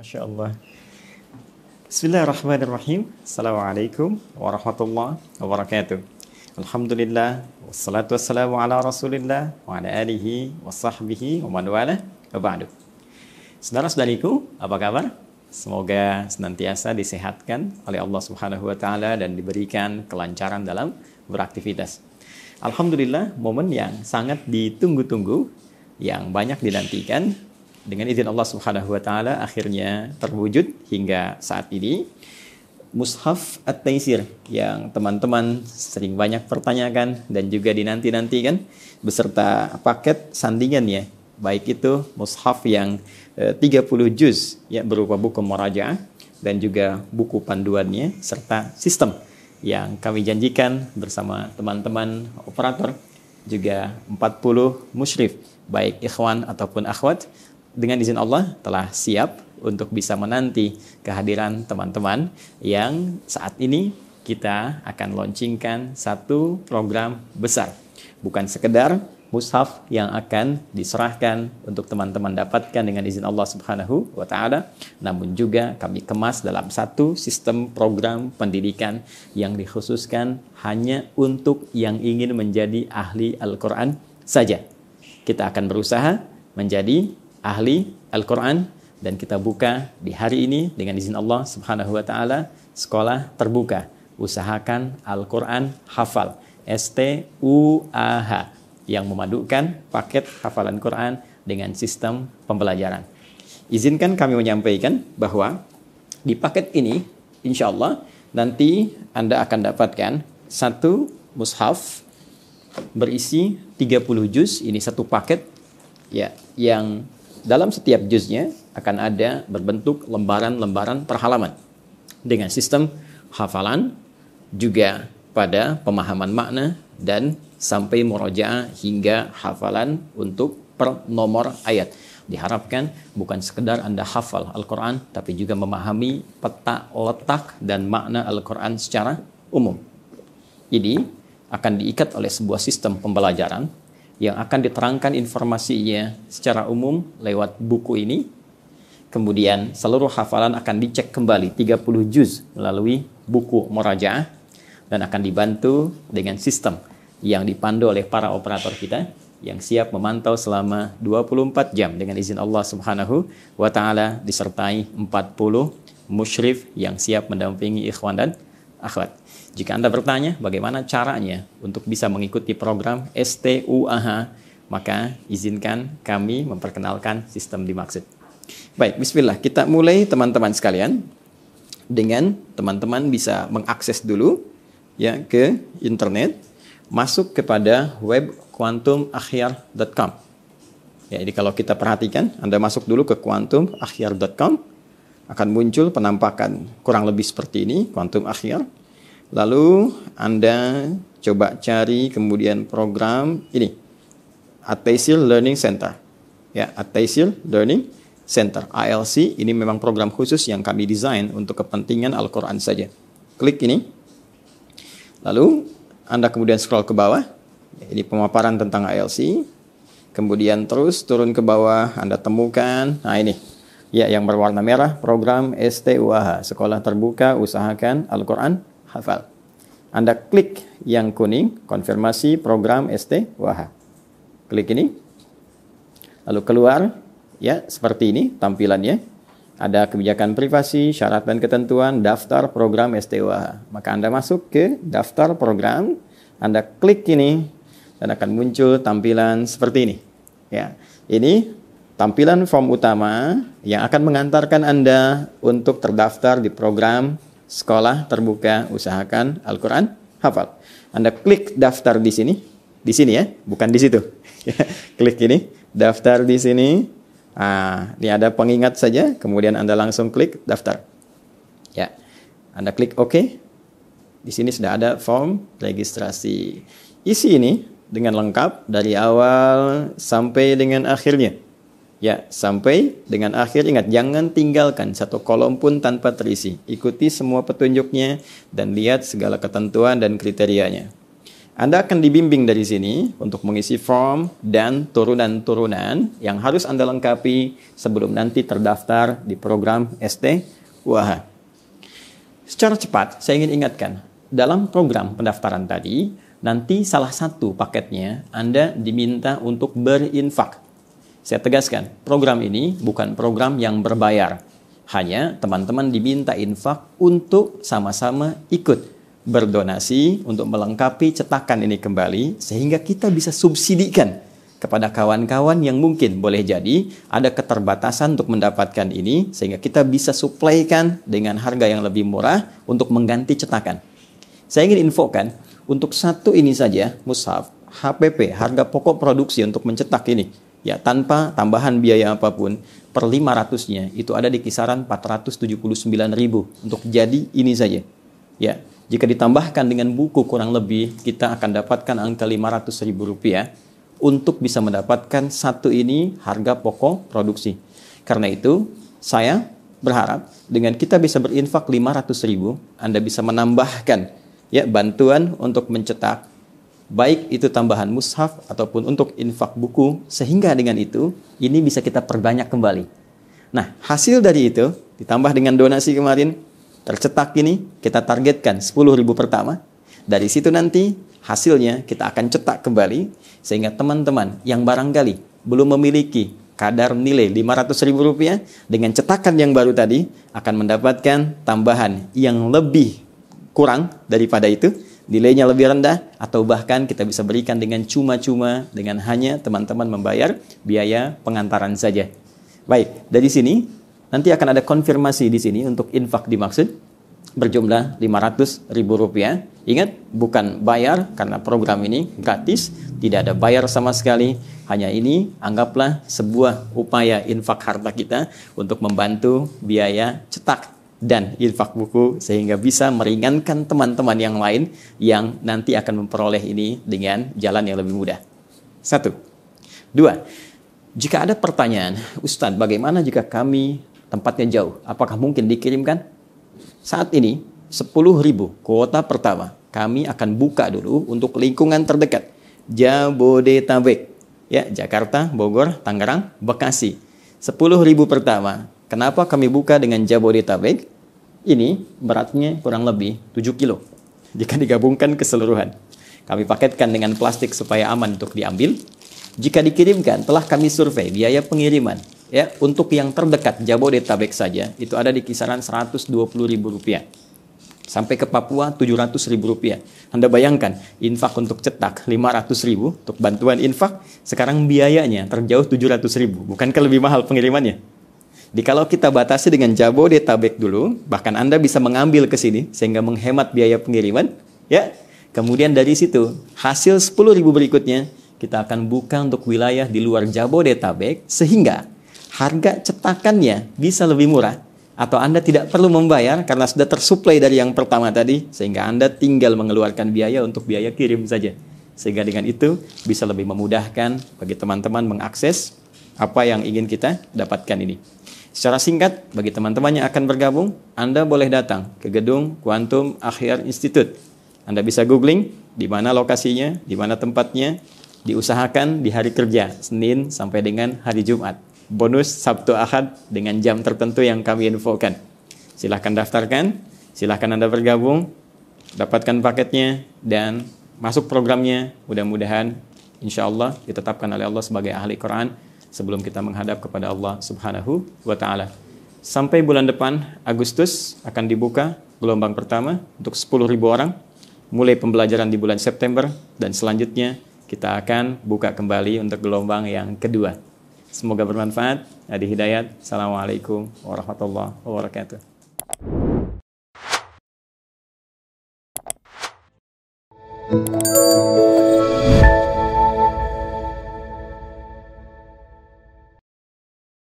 Masya Allah. Bismillahirrahmanirrahim. Assalamualaikum warahmatullahi wabarakatuh. Alhamdulillah. Wassalatu wassalamu ala rasulillah wa ala alihi wa sahbihi wa man wala wa ba'du. Saudara-saudariku, apa kabar? Semoga senantiasa disehatkan oleh Allah Subhanahu wa taala dan diberikan kelancaran dalam beraktivitas. Alhamdulillah, momen yang sangat ditunggu-tunggu, yang banyak dinantikan dengan izin Allah Subhanahu wa taala akhirnya terwujud hingga saat ini Mushaf At-Taisir yang teman-teman sering banyak pertanyakan dan juga dinanti-nantikan beserta paket sandingan ya baik itu mushaf yang 30 eh, juz ya berupa buku muraja dan juga buku panduannya serta sistem yang kami janjikan bersama teman-teman operator juga 40 musyrif baik ikhwan ataupun akhwat dengan izin Allah telah siap untuk bisa menanti kehadiran teman-teman yang saat ini kita akan launchingkan satu program besar. Bukan sekedar mushaf yang akan diserahkan untuk teman-teman dapatkan dengan izin Allah Subhanahu wa taala, namun juga kami kemas dalam satu sistem program pendidikan yang dikhususkan hanya untuk yang ingin menjadi ahli Al-Qur'an saja. Kita akan berusaha menjadi ahli Al-Quran dan kita buka di hari ini dengan izin Allah Subhanahu wa taala sekolah terbuka. Usahakan Al-Quran hafal. stuah yang memadukan paket hafalan Quran dengan sistem pembelajaran. Izinkan kami menyampaikan bahwa di paket ini insya Allah nanti Anda akan dapatkan satu mushaf berisi 30 juz ini satu paket ya yang dalam setiap juznya akan ada berbentuk lembaran-lembaran perhalaman dengan sistem hafalan juga pada pemahaman makna dan sampai murojaah hingga hafalan untuk per nomor ayat. Diharapkan bukan sekedar Anda hafal Al-Quran, tapi juga memahami peta letak dan makna Al-Quran secara umum. Jadi, akan diikat oleh sebuah sistem pembelajaran yang akan diterangkan informasinya secara umum lewat buku ini. Kemudian seluruh hafalan akan dicek kembali 30 juz melalui buku moraja dan akan dibantu dengan sistem yang dipandu oleh para operator kita yang siap memantau selama 24 jam dengan izin Allah Subhanahu wa taala disertai 40 musyrif yang siap mendampingi ikhwan dan akhwat. Jika Anda bertanya bagaimana caranya untuk bisa mengikuti program STUAH, maka izinkan kami memperkenalkan sistem dimaksud. Baik, bismillah. Kita mulai teman-teman sekalian dengan teman-teman bisa mengakses dulu ya ke internet, masuk kepada web quantumakhyar.com. Ya, jadi kalau kita perhatikan, Anda masuk dulu ke quantumakhir.com akan muncul penampakan kurang lebih seperti ini, quantumakhir Lalu Anda coba cari kemudian program ini Atasil Learning Center. Ya, Atasil Learning Center ALC ini memang program khusus yang kami desain untuk kepentingan Al-Qur'an saja. Klik ini. Lalu Anda kemudian scroll ke bawah. Ya, ini pemaparan tentang ALC. Kemudian terus turun ke bawah, Anda temukan. Nah, ini. Ya, yang berwarna merah program STUAH, Sekolah Terbuka Usahakan Al-Qur'an hafal. Anda klik yang kuning, konfirmasi program ST Waha. Klik ini. Lalu keluar, ya seperti ini tampilannya. Ada kebijakan privasi, syarat dan ketentuan, daftar program ST Waha. Maka Anda masuk ke daftar program, Anda klik ini, dan akan muncul tampilan seperti ini. Ya, ini tampilan form utama yang akan mengantarkan Anda untuk terdaftar di program sekolah terbuka usahakan Al-Quran hafal. Anda klik daftar di sini, di sini ya, bukan di situ. klik ini, daftar di sini. Ah, ini ada pengingat saja, kemudian Anda langsung klik daftar. Ya. Anda klik OK. Di sini sudah ada form registrasi. Isi ini dengan lengkap dari awal sampai dengan akhirnya. Ya, sampai dengan akhir ingat jangan tinggalkan satu kolom pun tanpa terisi. Ikuti semua petunjuknya dan lihat segala ketentuan dan kriterianya. Anda akan dibimbing dari sini untuk mengisi form dan turunan-turunan yang harus Anda lengkapi sebelum nanti terdaftar di program ST Wah. Secara cepat, saya ingin ingatkan, dalam program pendaftaran tadi, nanti salah satu paketnya Anda diminta untuk berinfak saya tegaskan, program ini bukan program yang berbayar. Hanya teman-teman diminta infak untuk sama-sama ikut berdonasi untuk melengkapi cetakan ini kembali sehingga kita bisa subsidikan kepada kawan-kawan yang mungkin boleh jadi ada keterbatasan untuk mendapatkan ini sehingga kita bisa suplaikan dengan harga yang lebih murah untuk mengganti cetakan. Saya ingin infokan untuk satu ini saja mushaf HPP harga pokok produksi untuk mencetak ini ya tanpa tambahan biaya apapun per 500-nya itu ada di kisaran ribu untuk jadi ini saja. Ya, jika ditambahkan dengan buku kurang lebih kita akan dapatkan angka ribu rupiah untuk bisa mendapatkan satu ini harga pokok produksi. Karena itu, saya berharap dengan kita bisa berinfak ribu Anda bisa menambahkan ya bantuan untuk mencetak baik itu tambahan mushaf ataupun untuk infak buku sehingga dengan itu ini bisa kita perbanyak kembali. Nah, hasil dari itu ditambah dengan donasi kemarin tercetak ini kita targetkan 10.000 pertama. Dari situ nanti hasilnya kita akan cetak kembali sehingga teman-teman yang barangkali belum memiliki kadar nilai rp rupiah dengan cetakan yang baru tadi akan mendapatkan tambahan yang lebih kurang daripada itu nilainya lebih rendah atau bahkan kita bisa berikan dengan cuma-cuma dengan hanya teman-teman membayar biaya pengantaran saja. Baik, dari sini nanti akan ada konfirmasi di sini untuk infak dimaksud berjumlah rp ribu rupiah. Ingat, bukan bayar karena program ini gratis, tidak ada bayar sama sekali. Hanya ini anggaplah sebuah upaya infak harta kita untuk membantu biaya cetak dan infak buku sehingga bisa meringankan teman-teman yang lain yang nanti akan memperoleh ini dengan jalan yang lebih mudah. Satu. Dua. Jika ada pertanyaan, Ustadz bagaimana jika kami tempatnya jauh? Apakah mungkin dikirimkan? Saat ini ribu kuota pertama kami akan buka dulu untuk lingkungan terdekat. Jabodetabek, ya Jakarta, Bogor, Tangerang, Bekasi. ribu pertama Kenapa kami buka dengan Jabodetabek? Ini beratnya kurang lebih 7 kilo jika digabungkan keseluruhan. Kami paketkan dengan plastik supaya aman untuk diambil. Jika dikirimkan, telah kami survei biaya pengiriman. Ya, untuk yang terdekat Jabodetabek saja itu ada di kisaran Rp120.000. Sampai ke Papua Rp700.000. Anda bayangkan, infak untuk cetak Rp500.000 untuk bantuan infak, sekarang biayanya terjauh Rp700.000. Bukankah lebih mahal pengirimannya? Jadi kalau kita batasi dengan Jabodetabek dulu, bahkan Anda bisa mengambil ke sini sehingga menghemat biaya pengiriman, ya. Kemudian dari situ, hasil ribu berikutnya kita akan buka untuk wilayah di luar Jabodetabek sehingga harga cetakannya bisa lebih murah atau Anda tidak perlu membayar karena sudah tersuplai dari yang pertama tadi sehingga Anda tinggal mengeluarkan biaya untuk biaya kirim saja. Sehingga dengan itu bisa lebih memudahkan bagi teman-teman mengakses apa yang ingin kita dapatkan ini. Secara singkat, bagi teman-teman yang akan bergabung, Anda boleh datang ke gedung Quantum Akhir Institute. Anda bisa googling di mana lokasinya, di mana tempatnya, diusahakan di hari kerja, Senin sampai dengan hari Jumat. Bonus Sabtu Ahad dengan jam tertentu yang kami infokan. Silahkan daftarkan, silahkan Anda bergabung, dapatkan paketnya, dan masuk programnya. Mudah-mudahan insya Allah ditetapkan oleh Allah sebagai ahli Quran sebelum kita menghadap kepada Allah Subhanahu wa taala. Sampai bulan depan Agustus akan dibuka gelombang pertama untuk 10.000 orang mulai pembelajaran di bulan September dan selanjutnya kita akan buka kembali untuk gelombang yang kedua. Semoga bermanfaat. Adi Hidayat. Assalamualaikum warahmatullahi wabarakatuh. thank you